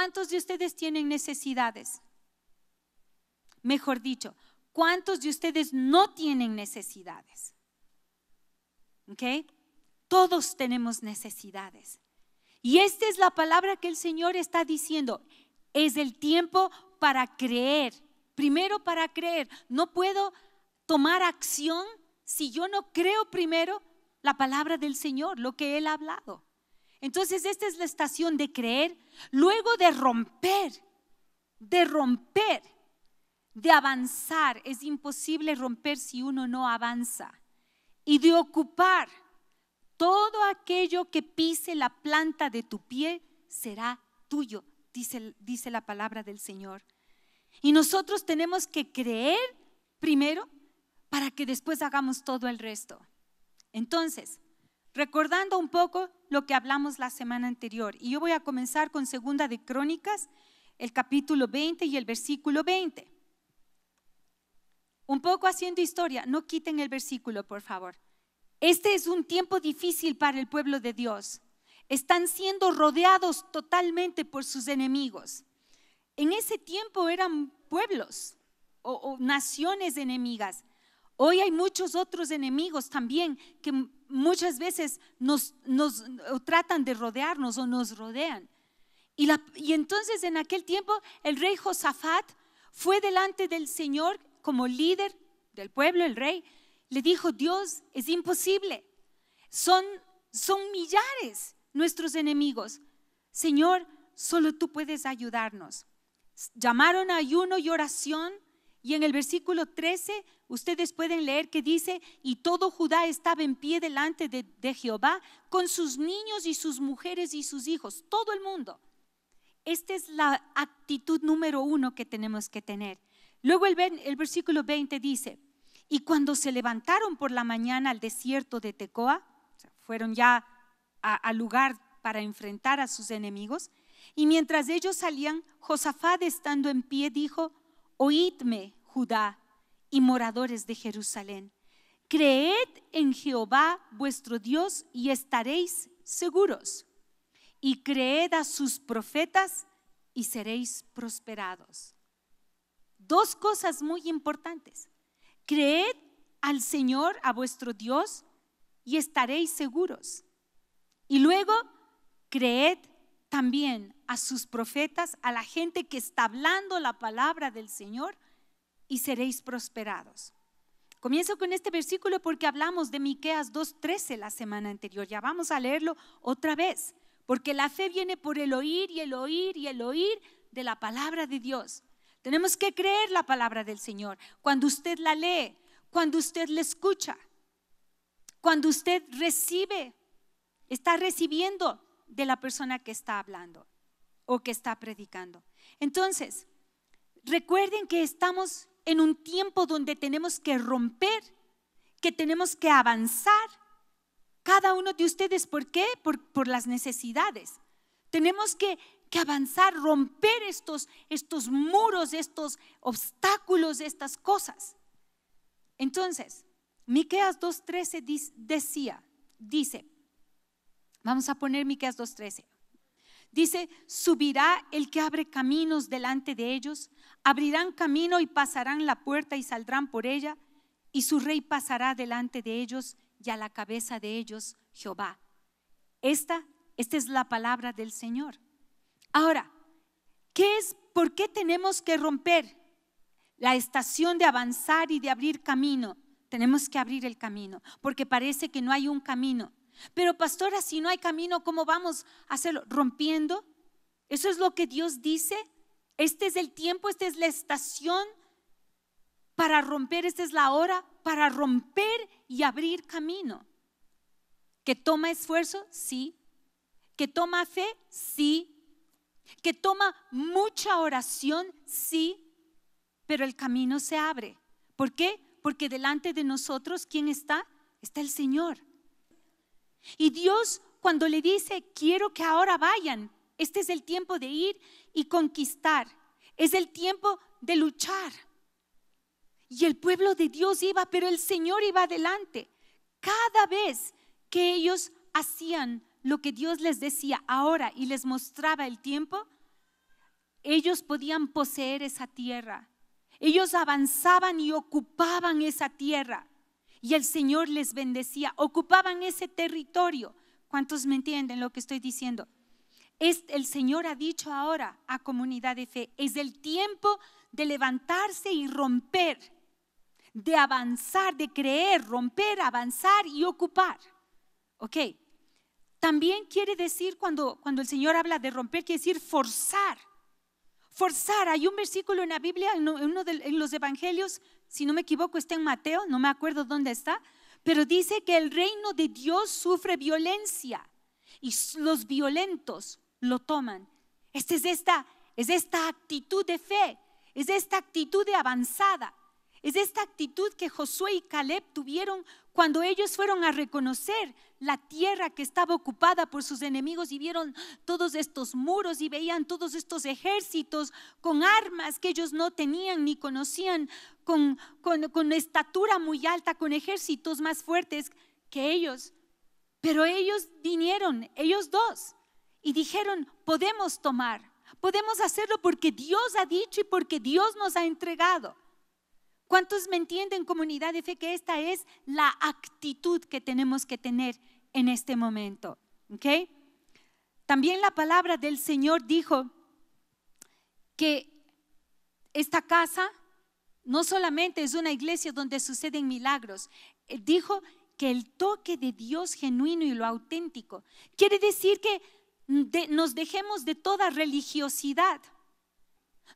¿Cuántos de ustedes tienen necesidades? Mejor dicho, ¿cuántos de ustedes no tienen necesidades? ¿Ok? Todos tenemos necesidades. Y esta es la palabra que el Señor está diciendo. Es el tiempo para creer. Primero para creer. No puedo tomar acción si yo no creo primero la palabra del Señor, lo que Él ha hablado. Entonces esta es la estación de creer, luego de romper, de romper, de avanzar. Es imposible romper si uno no avanza. Y de ocupar todo aquello que pise la planta de tu pie será tuyo, dice, dice la palabra del Señor. Y nosotros tenemos que creer primero para que después hagamos todo el resto. Entonces, Recordando un poco lo que hablamos la semana anterior. Y yo voy a comenzar con Segunda de Crónicas, el capítulo 20 y el versículo 20. Un poco haciendo historia, no quiten el versículo, por favor. Este es un tiempo difícil para el pueblo de Dios. Están siendo rodeados totalmente por sus enemigos. En ese tiempo eran pueblos o, o naciones enemigas. Hoy hay muchos otros enemigos también que muchas veces nos, tratan de rodearnos o nos rodean. Y, entonces en aquel tiempo el rey Josafat fue delante del Señor como líder del pueblo, el rey, le dijo, Dios, es imposible. Son, son millares nuestros enemigos. Señor, solo tú puedes ayudarnos. Llamaron ayuno y oración y en el versículo 13 ustedes pueden leer que dice, y todo Judá estaba en pie delante de, Jehová con sus niños y sus mujeres y sus hijos, todo el mundo. Esta es la actitud número uno que tenemos que tener. Luego el, el versículo 20 dice, y cuando se levantaron por la mañana al desierto de Tecoa, fueron ya al lugar para enfrentar a sus enemigos, y mientras ellos salían, Josafat estando en pie dijo, Oídme, Judá, y moradores de Jerusalén. Creed en Jehová vuestro Dios y estaréis seguros. Y creed a sus profetas y seréis prosperados. Dos cosas muy importantes. Creed al Señor, a vuestro Dios, y estaréis seguros. Y luego, creed también a sus profetas, a la gente que está hablando la palabra del Señor, y seréis prosperados. Comienzo con este versículo porque hablamos de Miqueas 2:13 la semana anterior. Ya vamos a leerlo otra vez, porque la fe viene por el oír y el oír y el oír de la palabra de Dios. Tenemos que creer la palabra del Señor cuando usted la lee, cuando usted la escucha, cuando usted recibe, está recibiendo de la persona que está hablando o que está predicando. Entonces, recuerden que estamos en un tiempo donde tenemos que romper, que tenemos que avanzar, cada uno de ustedes. ¿Por qué? Por, las necesidades. Tenemos que, avanzar, romper estos, estos muros, estos obstáculos, estas cosas. Entonces, Miqueas 2.13 decía, dice, Vamos a poner Miqueas 2:13. Dice, subirá el que abre caminos delante de ellos, abrirán camino y pasarán la puerta y saldrán por ella, y su rey pasará delante de ellos y a la cabeza de ellos Jehová. Esta, esta es la palabra del Señor. Ahora, ¿qué es? ¿Por qué tenemos que romper la estación de avanzar y de abrir camino? Tenemos que abrir el camino, porque parece que no hay un camino. Pero pastora, si no hay camino, ¿cómo vamos a hacerlo? ¿Rompiendo? ¿Eso es lo que Dios dice? Este es el tiempo, esta es la estación para romper, esta es la hora para romper y abrir camino. ¿Que toma esfuerzo? Sí. ¿Que toma fe? Sí. ¿Que toma mucha oración? Sí. Pero el camino se abre. ¿Por qué? Porque delante de nosotros, ¿quién está? Está el Señor. Y Dios cuando le dice, quiero que ahora vayan, este es el tiempo de ir y conquistar, es el tiempo de luchar. Y el pueblo de Dios iba, pero el Señor iba adelante. Cada vez que ellos hacían lo que Dios les decía ahora y les mostraba el tiempo, ellos podían poseer esa tierra. Ellos avanzaban y ocupaban esa tierra y el Señor les bendecía. Ocupaban ese territorio. ¿Cuántos me entienden lo que estoy diciendo? Es, el Señor ha dicho ahora a comunidad de fe, es el tiempo de levantarse y romper, de avanzar, de creer, romper, avanzar y ocupar. ¿Ok? También quiere decir cuando, cuando el Señor habla de romper, quiere decir forzar. Forzar. Hay un versículo en la Biblia, en, uno de, en los Evangelios, si no me equivoco, está en Mateo, no me acuerdo dónde está, pero dice que el reino de Dios sufre violencia y los violentos lo toman. Esta es esta, es esta actitud de fe, es esta actitud de avanzada, es esta actitud que Josué y Caleb tuvieron cuando ellos fueron a reconocer la tierra que estaba ocupada por sus enemigos y vieron todos estos muros y veían todos estos ejércitos con armas que ellos no tenían ni conocían, con, estatura muy alta, con ejércitos más fuertes que ellos. Pero ellos vinieron, ellos dos, y dijeron, podemos tomar, podemos hacerlo porque Dios ha dicho y porque Dios nos ha entregado. ¿Cuántos me entienden, comunidad de fe, que esta es la actitud que tenemos que tener en este momento? También la palabra del Señor dijo que esta casa no solamente es una iglesia donde suceden milagros, eh, dijo que el toque de Dios genuino y lo auténtico quiere decir que nos dejemos de toda religiosidad.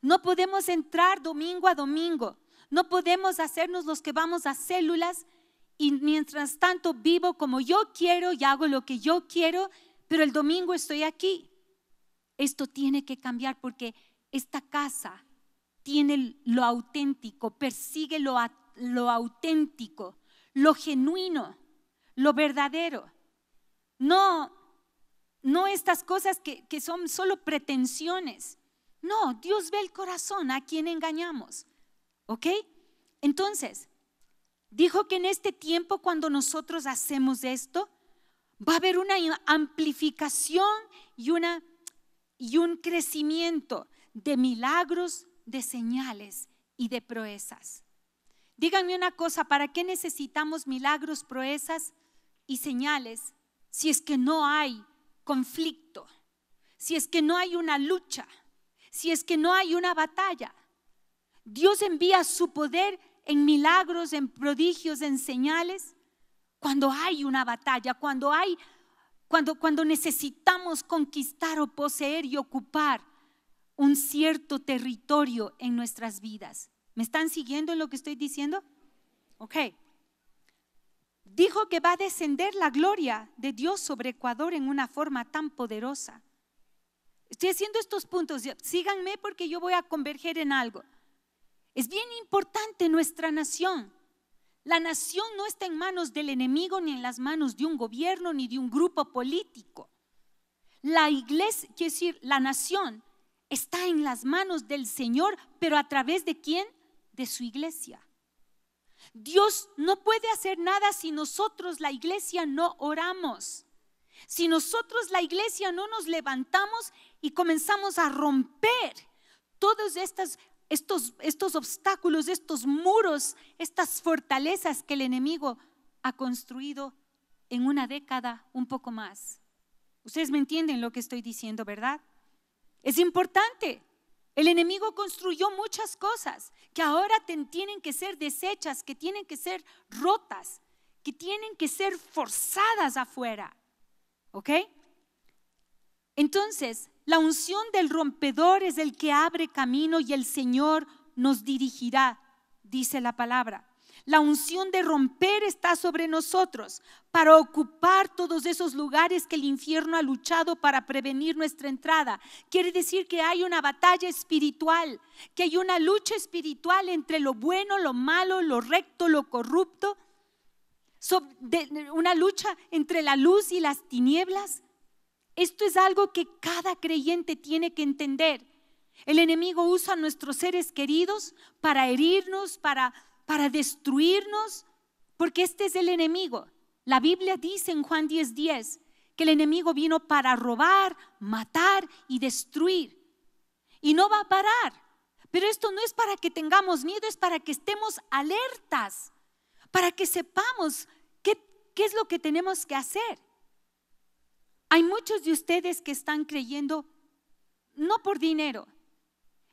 No podemos entrar domingo a domingo no podemos hacernos los que vamos a células y mientras tanto vivo como yo quiero y hago lo que yo quiero, pero el domingo estoy aquí. Esto tiene que cambiar porque esta casa tiene lo auténtico, persigue lo, auténtico, lo genuino, lo verdadero. No, no estas cosas que son solo pretensiones. No, Dios ve el corazón a quien engañamos. ¿Ok? Entonces, dijo que en este tiempo cuando nosotros hacemos esto, va a haber una amplificación y, y un crecimiento de milagros, de señales y de proezas. Díganme una cosa, ¿para qué necesitamos milagros, proezas y señales si es que no hay conflicto? Si es que no hay una lucha, si es que no hay una batalla. Dios envía su poder en milagros, en prodigios, en señales. Cuando hay una batalla, cuando hay cuando necesitamos conquistar o poseer y ocupar un cierto territorio en nuestras vidas. ¿Me están siguiendo en lo que estoy diciendo? Ok. Dijo que va a descender la gloria de Dios sobre Ecuador en una forma tan poderosa. Estoy haciendo estos puntos, síganme porque yo voy a converger en algo. Es bien importante nuestra nación. La nación no está en manos del enemigo, ni en las manos de un gobierno, ni de un grupo político. La iglesia, quiere decir, la nación está en las manos del Señor, pero a través de quién? De su iglesia. Dios no puede hacer nada si nosotros, la iglesia, no oramos. Si nosotros, la iglesia, no nos levantamos y comenzamos a romper todas estas estos, obstáculos, estos muros, estas fortalezas que el enemigo ha construido en una década un poco más. Ustedes me entienden lo que estoy diciendo, ¿verdad? Es importante. El enemigo construyó muchas cosas que ahora tienen que ser desechas, que tienen que ser rotas, que tienen que ser forzadas afuera. ¿Ok? Entonces, la unción del rompedor es el que abre camino y el Señor nos dirigirá, dice la palabra. La unción de romper está sobre nosotros para ocupar todos esos lugares que el infierno ha luchado para prevenir nuestra entrada. Quiere decir que hay una batalla espiritual, que hay una lucha espiritual entre lo bueno, lo malo, lo recto, lo corrupto. Una lucha entre la luz y las tinieblas. Esto es algo que cada creyente tiene que entender. El enemigo usa a nuestros seres queridos para herirnos, para, destruirnos, porque este es el enemigo. La Biblia dice en Juan 10:10 que el enemigo vino para robar, matar y destruir. Y no va a parar. Pero esto no es para que tengamos miedo, es para que estemos alertas, para que sepamos qué es lo que tenemos que hacer. Hay muchos de ustedes que están creyendo no por dinero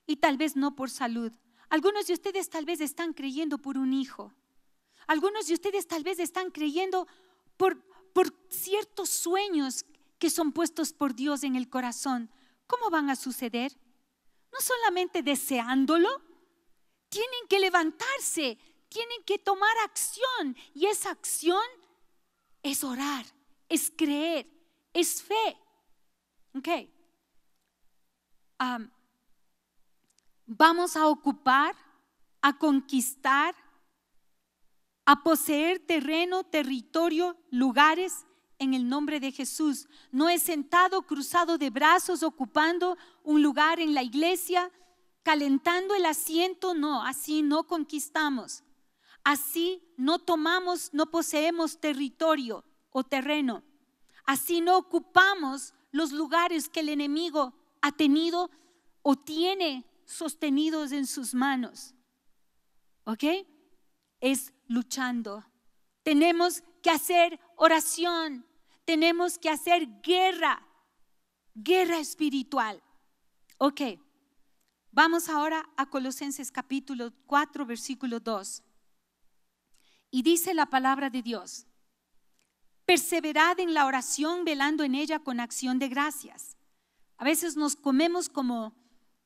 y tal vez no por salud. Algunos de ustedes tal vez están creyendo por un hijo. Algunos de ustedes tal vez están creyendo por, por ciertos sueños que son puestos por Dios en el corazón. ¿Cómo van a suceder? No solamente deseándolo, tienen que levantarse, tienen que tomar acción y esa acción es orar, es creer, es fe. vamos a ocupar, a conquistar, a poseer terreno, territorio, lugares en el nombre de Jesús. No es sentado cruzado de brazos ocupando un lugar en la iglesia, calentando el asiento, no, así no conquistamos. Así no tomamos, no poseemos territorio o terreno. Así no ocupamos los lugares que el enemigo ha tenido o tiene sostenidos en sus manos. ¿Ok? Es luchando. Tenemos que hacer oración. Tenemos que hacer guerra. Guerra espiritual. Ok. Vamos ahora a Colosenses capítulo 4, versículo 2. Y dice la palabra de Dios. Perseverad en la oración, velando en ella con acción de gracias. A veces nos comemos como,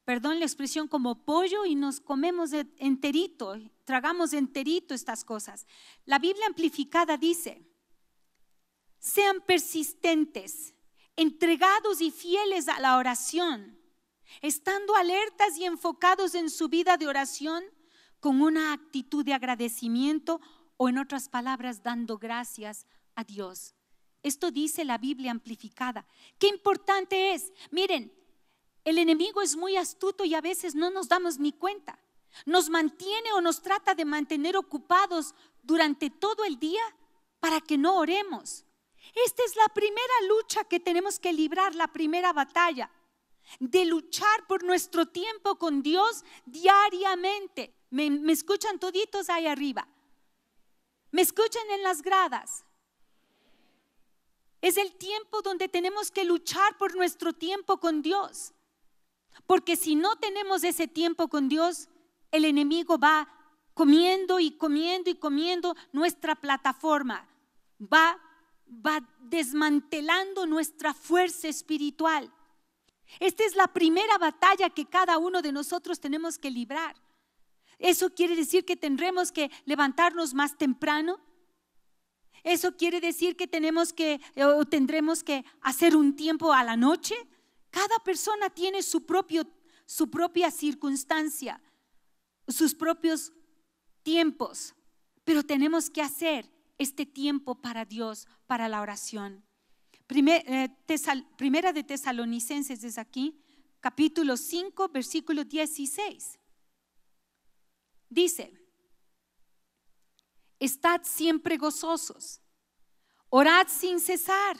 perdón la expresión, como pollo y nos comemos enterito, tragamos enterito estas cosas. La Biblia amplificada dice, sean persistentes, entregados y fieles a la oración, estando alertas y enfocados en su vida de oración con una actitud de agradecimiento o en otras palabras, dando gracias a Dios. Esto dice la Biblia amplificada. Qué importante es. Miren, el enemigo es muy astuto y a veces no nos damos ni cuenta. Nos mantiene o nos trata de mantener ocupados durante todo el día para que no oremos. Esta es la primera lucha que tenemos que librar, la primera batalla de luchar por nuestro tiempo con Dios diariamente. ¿Me, ¿Me, escuchan toditos ahí arriba? ¿Me escuchan en las gradas? Es el tiempo donde tenemos que luchar por nuestro tiempo con Dios. Porque si no tenemos ese tiempo con Dios, el enemigo va comiendo y comiendo y comiendo nuestra plataforma. Va, va desmantelando nuestra fuerza espiritual. Esta es la primera batalla que cada uno de nosotros tenemos que librar. Eso quiere decir que tendremos que levantarnos más temprano, eso quiere decir que tenemos que eh, o tendremos que hacer un tiempo a la noche. Cada persona tiene su propio su propia circunstancia, sus propios tiempos, pero tenemos que hacer este tiempo para Dios, para la oración. Eh, primera de Tesalonicenses es aquí, capítulo 5, versículo 16. Dice, Estad siempre gozosos. Orad sin cesar.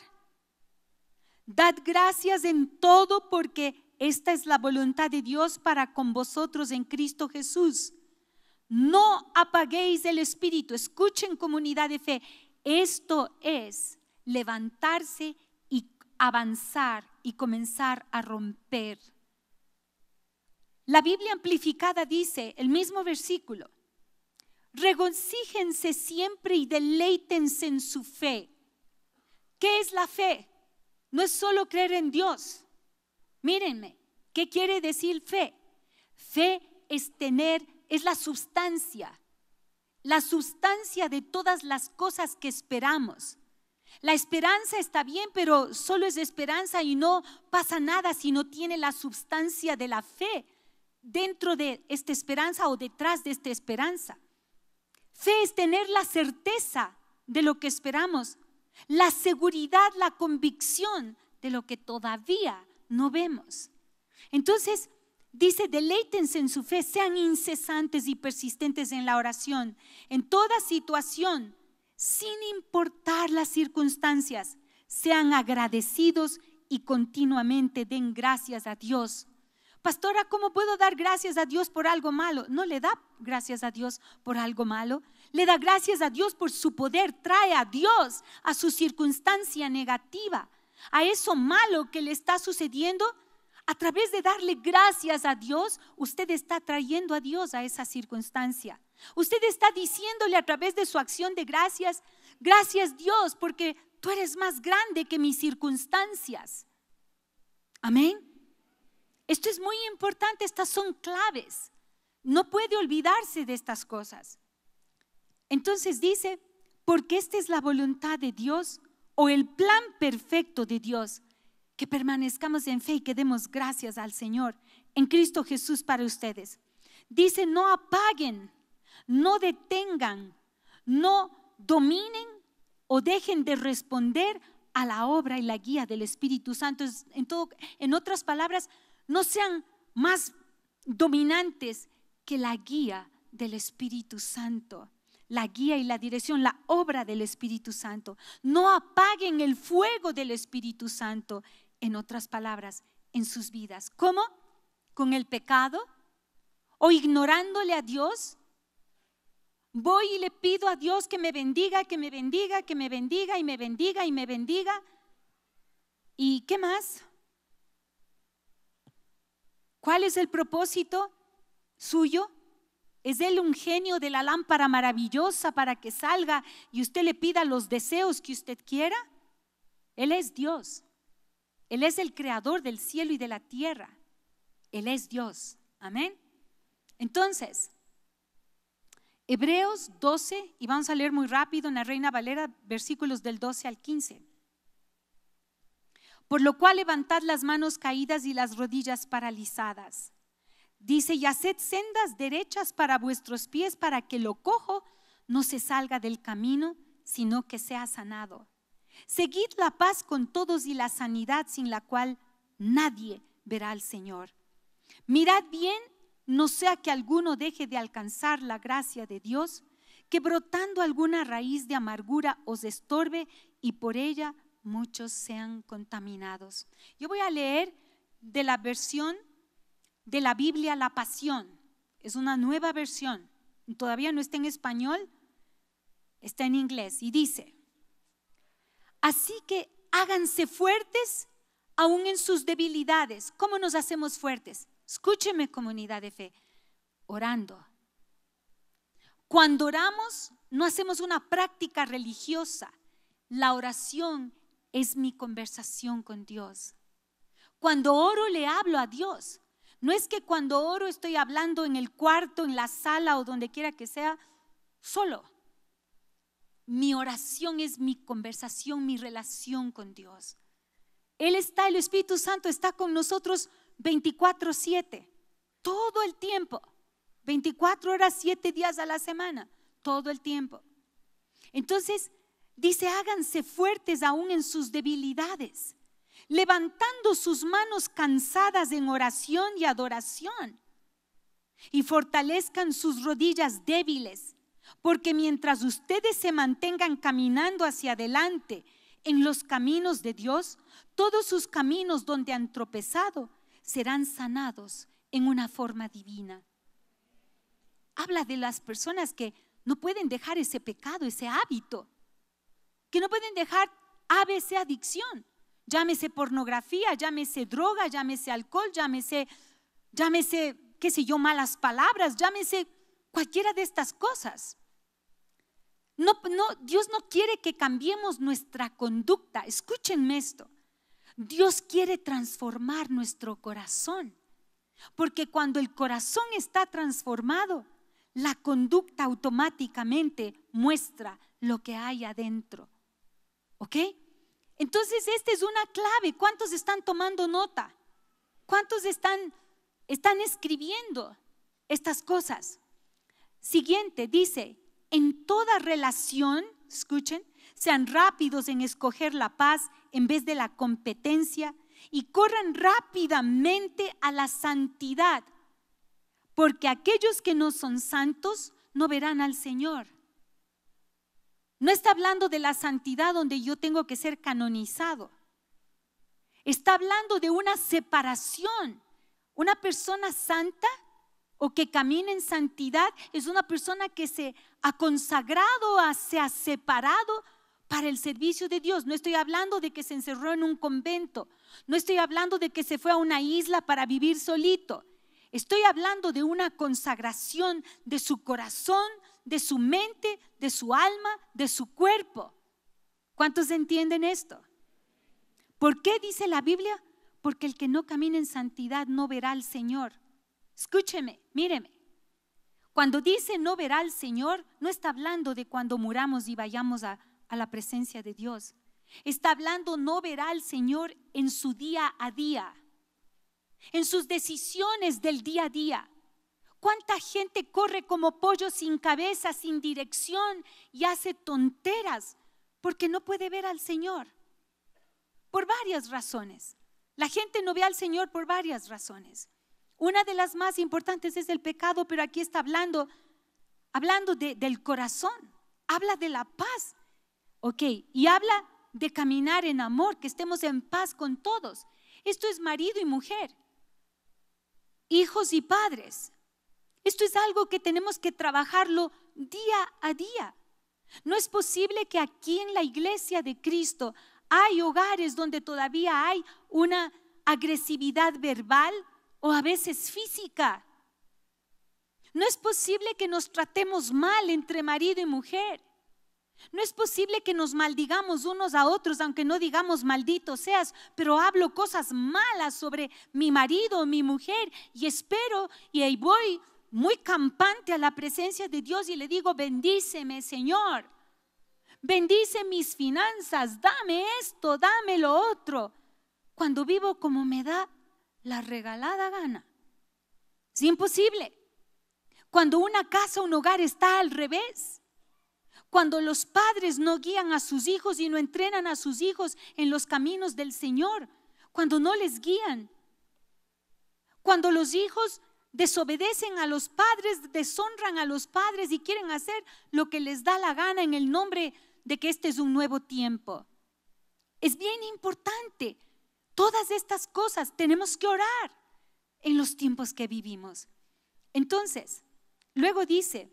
Dad gracias en todo porque esta es la voluntad de Dios para con vosotros en Cristo Jesús. No apaguéis el espíritu. Escuchen comunidad de fe. Esto es levantarse y avanzar y comenzar a romper. La Biblia amplificada dice el mismo versículo. Regocíjense siempre y deleítense en su fe. ¿Qué es la fe? No es solo creer en Dios. Mírenme, ¿qué quiere decir fe? Fe es tener, es la sustancia, la sustancia de todas las cosas que esperamos. La esperanza está bien, pero solo es esperanza y no pasa nada si no tiene la sustancia de la fe dentro de esta esperanza o detrás de esta esperanza. Fe es tener la certeza de lo que esperamos, la seguridad, la convicción de lo que todavía no vemos. Entonces, dice, deleítense en su fe, sean incesantes y persistentes en la oración, en toda situación, sin importar las circunstancias, sean agradecidos y continuamente den gracias a Dios Pastora, ¿cómo puedo dar gracias a Dios por algo malo? No le da gracias a Dios por algo malo. Le da gracias a Dios por su poder. Trae a Dios a su circunstancia negativa, a eso malo que le está sucediendo. A través de darle gracias a Dios, usted está trayendo a Dios a esa circunstancia. Usted está diciéndole a través de su acción de gracias, gracias Dios, porque tú eres más grande que mis circunstancias. Amén. Esto es muy importante, estas son claves. No puede olvidarse de estas cosas. Entonces dice, porque esta es la voluntad de Dios o el plan perfecto de Dios, que permanezcamos en fe y que demos gracias al Señor en Cristo Jesús para ustedes. Dice, no apaguen, no detengan, no dominen o dejen de responder a la obra y la guía del Espíritu Santo. En, en otras palabras, no sean más dominantes que la guía del Espíritu Santo, la guía y la dirección, la obra del Espíritu Santo. No apaguen el fuego del Espíritu Santo, en otras palabras, en sus vidas. ¿Cómo? ¿Con el pecado? ¿O ignorándole a Dios? Voy y le pido a Dios que me bendiga, que me bendiga, que me bendiga y me bendiga y me bendiga. ¿Y qué más? ¿Cuál es el propósito suyo? ¿Es él un genio de la lámpara maravillosa para que salga y usted le pida los deseos que usted quiera? Él es Dios. Él es el creador del cielo y de la tierra. Él es Dios. Amén. Entonces, Hebreos 12, y vamos a leer muy rápido en la Reina Valera, versículos del 12 al 15 por lo cual levantad las manos caídas y las rodillas paralizadas. Dice, y haced sendas derechas para vuestros pies, para que lo cojo no se salga del camino, sino que sea sanado. Seguid la paz con todos y la sanidad sin la cual nadie verá al Señor. Mirad bien, no sea que alguno deje de alcanzar la gracia de Dios, que brotando alguna raíz de amargura os estorbe y por ella muchos sean contaminados. Yo voy a leer de la versión de la Biblia La Pasión. Es una nueva versión. Todavía no está en español, está en inglés. Y dice, así que háganse fuertes aún en sus debilidades. ¿Cómo nos hacemos fuertes? Escúcheme comunidad de fe, orando. Cuando oramos, no hacemos una práctica religiosa. La oración es mi conversación con Dios. Cuando oro le hablo a Dios. No es que cuando oro estoy hablando en el cuarto, en la sala o donde quiera que sea, solo. Mi oración es mi conversación, mi relación con Dios. Él está, el Espíritu Santo está con nosotros 24/7, todo el tiempo. 24 horas, 7 días a la semana, todo el tiempo. Entonces, Dice, háganse fuertes aún en sus debilidades, levantando sus manos cansadas en oración y adoración. Y fortalezcan sus rodillas débiles, porque mientras ustedes se mantengan caminando hacia adelante en los caminos de Dios, todos sus caminos donde han tropezado serán sanados en una forma divina. Habla de las personas que no pueden dejar ese pecado, ese hábito que no pueden dejar ABC adicción. Llámese pornografía, llámese droga, llámese alcohol, llámese, llámese, qué sé yo, malas palabras, llámese cualquiera de estas cosas. No, no, Dios no quiere que cambiemos nuestra conducta. Escúchenme esto. Dios quiere transformar nuestro corazón. Porque cuando el corazón está transformado, la conducta automáticamente muestra lo que hay adentro. ¿Ok? Entonces, esta es una clave. ¿Cuántos están tomando nota? ¿Cuántos están, están escribiendo estas cosas? Siguiente, dice, en toda relación, escuchen, sean rápidos en escoger la paz en vez de la competencia y corran rápidamente a la santidad, porque aquellos que no son santos no verán al Señor. No está hablando de la santidad donde yo tengo que ser canonizado. Está hablando de una separación. Una persona santa o que camina en santidad es una persona que se ha consagrado, se ha separado para el servicio de Dios. No estoy hablando de que se encerró en un convento. No estoy hablando de que se fue a una isla para vivir solito. Estoy hablando de una consagración de su corazón, de su mente, de su alma, de su cuerpo. ¿Cuántos entienden esto? ¿Por qué dice la Biblia? Porque el que no camina en santidad no verá al Señor. Escúcheme, míreme. Cuando dice no verá al Señor, no está hablando de cuando muramos y vayamos a, a la presencia de Dios. Está hablando no verá al Señor en su día a día, en sus decisiones del día a día. ¿Cuánta gente corre como pollo sin cabeza, sin dirección y hace tonteras porque no puede ver al Señor? Por varias razones. La gente no ve al Señor por varias razones. Una de las más importantes es el pecado, pero aquí está hablando, hablando del corazón, habla de la paz, ¿ok? Y habla de caminar en amor, que estemos en paz con todos. Esto es marido y mujer, hijos y padres, esto es algo que tenemos que trabajarlo día a día. No es posible que aquí en la iglesia de Cristo hay hogares donde todavía hay una agresividad verbal o a veces física. No es posible que nos tratemos mal entre marido y mujer. No es posible que nos maldigamos unos a otros, aunque no digamos maldito seas, pero hablo cosas malas sobre mi marido o mi mujer y espero y ahí voy muy campante a la presencia de Dios y le digo, bendíceme Señor, bendice mis finanzas, dame esto, dame lo otro, cuando vivo como me da la regalada gana. Es imposible. Cuando una casa, un hogar está al revés. Cuando los padres no guían a sus hijos y no entrenan a sus hijos en los caminos del Señor. Cuando no les guían. Cuando los hijos desobedecen a los padres, deshonran a los padres y quieren hacer lo que les da la gana en el nombre de que este es un nuevo tiempo. Es bien importante. Todas estas cosas tenemos que orar en los tiempos que vivimos. Entonces, luego dice,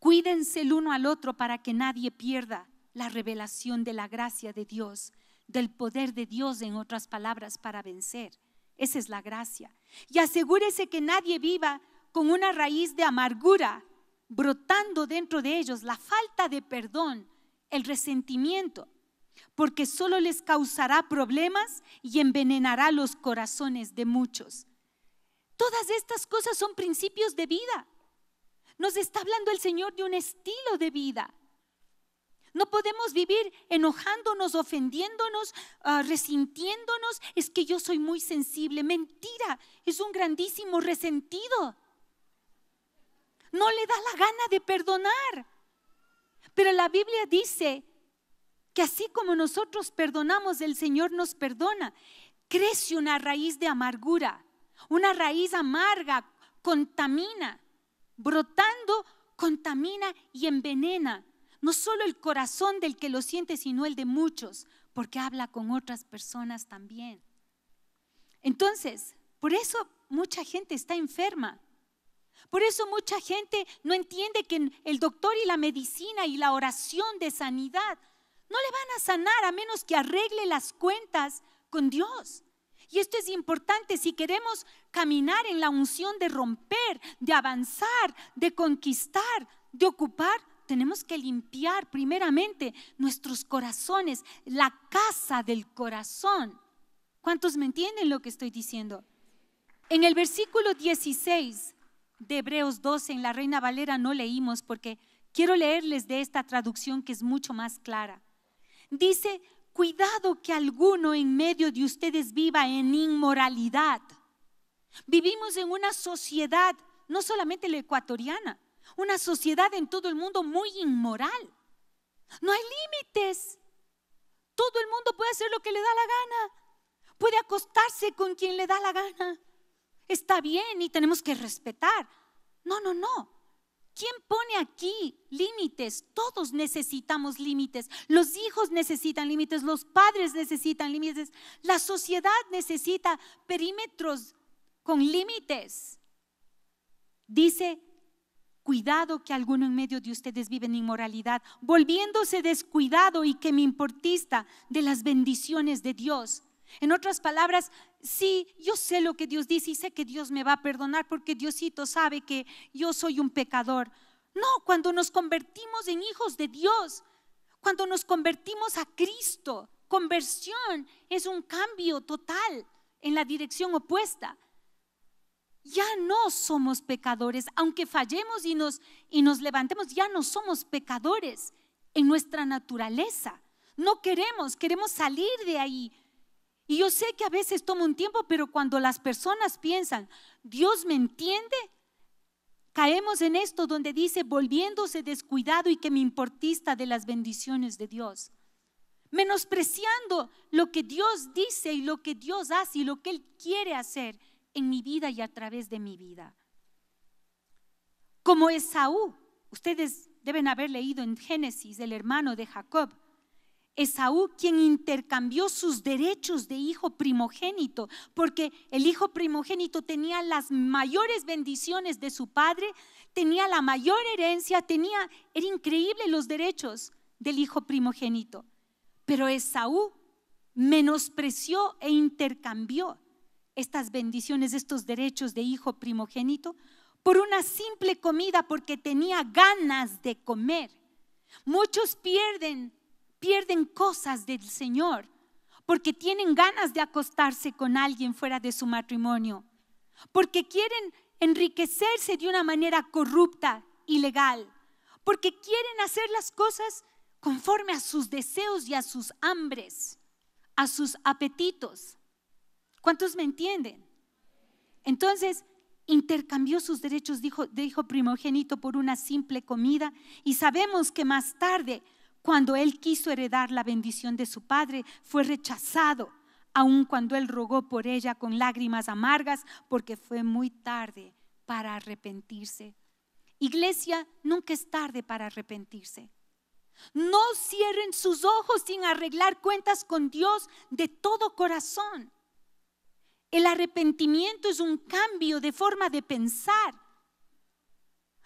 cuídense el uno al otro para que nadie pierda la revelación de la gracia de Dios, del poder de Dios, en otras palabras, para vencer. Esa es la gracia. Y asegúrese que nadie viva con una raíz de amargura brotando dentro de ellos, la falta de perdón, el resentimiento, porque solo les causará problemas y envenenará los corazones de muchos. Todas estas cosas son principios de vida. Nos está hablando el Señor de un estilo de vida no podemos vivir enojándonos, ofendiéndonos, ah, resintiéndonos. Es que yo soy muy sensible. Mentira, es un grandísimo resentido. No le da la gana de perdonar. Pero la Biblia dice que así como nosotros perdonamos, el Señor nos perdona. Crece una raíz de amargura, una raíz amarga, contamina, brotando, contamina y envenena no solo el corazón del que lo siente, sino el de muchos, porque habla con otras personas también. Entonces, por eso mucha gente está enferma. Por eso mucha gente no entiende que el doctor y la medicina y la oración de sanidad no le van a sanar a menos que arregle las cuentas con Dios. Y esto es importante si queremos caminar en la unción de romper, de avanzar, de conquistar, de ocupar, tenemos que limpiar primeramente nuestros corazones, la casa del corazón. ¿Cuántos me entienden lo que estoy diciendo? En el versículo 16 de Hebreos 12, en la Reina Valera no leímos porque quiero leerles de esta traducción que es mucho más clara. Dice, cuidado que alguno en medio de ustedes viva en inmoralidad. Vivimos en una sociedad, no solamente la ecuatoriana, una sociedad en todo el mundo muy inmoral. No hay límites. Todo el mundo puede hacer lo que le da la gana. Puede acostarse con quien le da la gana. Está bien y tenemos que respetar. No, no, no. ¿Quién pone aquí límites? Todos necesitamos límites. Los hijos necesitan límites, los padres necesitan límites, la sociedad necesita perímetros con límites. Dice Cuidado que alguno en medio de ustedes vive en inmoralidad, volviéndose descuidado y que me importista de las bendiciones de Dios. En otras palabras, sí, yo sé lo que Dios dice y sé que Dios me va a perdonar porque Diosito sabe que yo soy un pecador. No, cuando nos convertimos en hijos de Dios, cuando nos convertimos a Cristo, conversión es un cambio total en la dirección opuesta ya no somos pecadores, aunque fallemos y nos, levantemos, ya no somos pecadores en nuestra naturaleza. No queremos, queremos salir de ahí. Y yo sé que a veces toma un tiempo, pero cuando las personas piensan, Dios me entiende, caemos en esto donde dice, volviéndose descuidado y que me importista de las bendiciones de Dios. Menospreciando lo que Dios dice y lo que Dios hace y lo que Él quiere hacer en mi vida y a través de mi vida. Como Esaú, ustedes deben haber leído en Génesis, el hermano de Jacob, Esaú quien intercambió sus derechos de hijo primogénito, porque el hijo primogénito tenía las mayores bendiciones de su padre, tenía la mayor herencia, tenía, era increíble los derechos del hijo primogénito. Pero Esaú menospreció e intercambió estas bendiciones, estos derechos de hijo primogénito, por una simple comida porque tenía ganas de comer. Muchos pierden, pierden cosas del Señor porque tienen ganas de acostarse con alguien fuera de su matrimonio, porque quieren enriquecerse de una manera corrupta, ilegal, porque quieren hacer las cosas conforme a sus deseos y a sus hambres, a sus apetitos. ¿Cuántos me entienden? Entonces, intercambió sus derechos de hijo, primogénito por una simple comida y sabemos que más tarde, cuando él quiso heredar la bendición de su padre, fue rechazado, aun cuando él rogó por ella con lágrimas amargas, porque fue muy tarde para arrepentirse. Iglesia, nunca es tarde para arrepentirse. No cierren sus ojos sin arreglar cuentas con Dios de todo corazón. El arrepentimiento es un cambio de forma de pensar.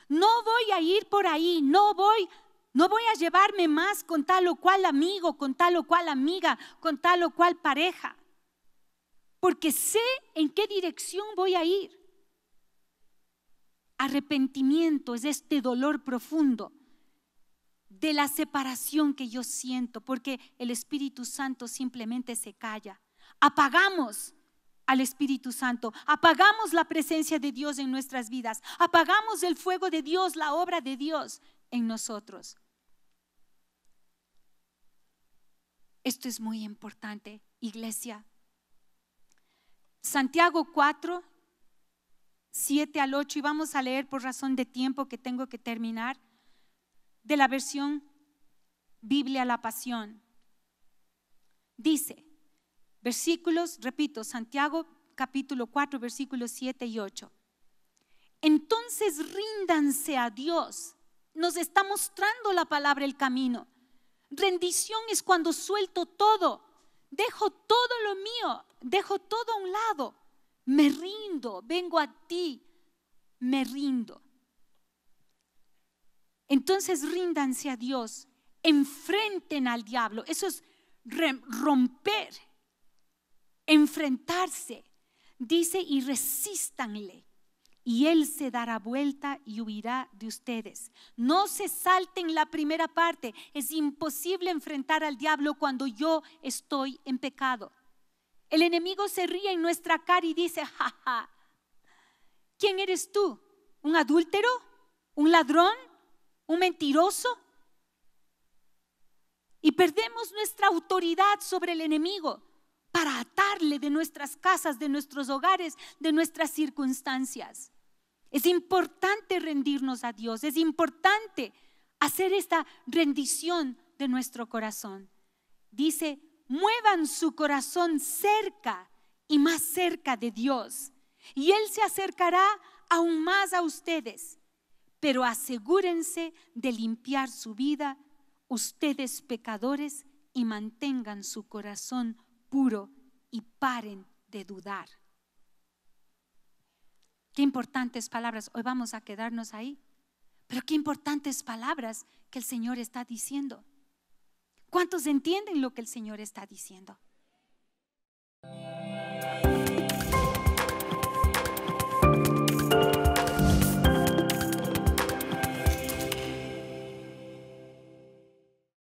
No voy a ir por ahí, no voy, no voy a llevarme más con tal o cual amigo, con tal o cual amiga, con tal o cual pareja. Porque sé en qué dirección voy a ir. Arrepentimiento es este dolor profundo de la separación que yo siento, porque el Espíritu Santo simplemente se calla. Apagamos al Espíritu Santo, apagamos la presencia de Dios en nuestras vidas, apagamos el fuego de Dios, la obra de Dios en nosotros. Esto es muy importante, iglesia. Santiago 4, 7 al 8, y vamos a leer por razón de tiempo que tengo que terminar, de la versión Biblia la Pasión. Dice, Versículos, repito, Santiago capítulo 4, versículos 7 y 8. Entonces ríndanse a Dios. Nos está mostrando la palabra el camino. Rendición es cuando suelto todo, dejo todo lo mío, dejo todo a un lado. Me rindo, vengo a ti, me rindo. Entonces ríndanse a Dios, enfrenten al diablo. Eso es romper enfrentarse. Dice, y resístanle, y él se dará vuelta y huirá de ustedes. No se salten la primera parte. Es imposible enfrentar al diablo cuando yo estoy en pecado. El enemigo se ríe en nuestra cara y dice, jaja, ¿quién eres tú? ¿Un adúltero? ¿Un ladrón? ¿Un mentiroso? Y perdemos nuestra autoridad sobre el enemigo para atarle de nuestras casas, de nuestros hogares, de nuestras circunstancias. Es importante rendirnos a Dios, es importante hacer esta rendición de nuestro corazón. Dice, muevan su corazón cerca y más cerca de Dios, y Él se acercará aún más a ustedes, pero asegúrense de limpiar su vida, ustedes pecadores, y mantengan su corazón puro y paren de dudar. Qué importantes palabras. Hoy vamos a quedarnos ahí. Pero qué importantes palabras que el Señor está diciendo. ¿Cuántos entienden lo que el Señor está diciendo?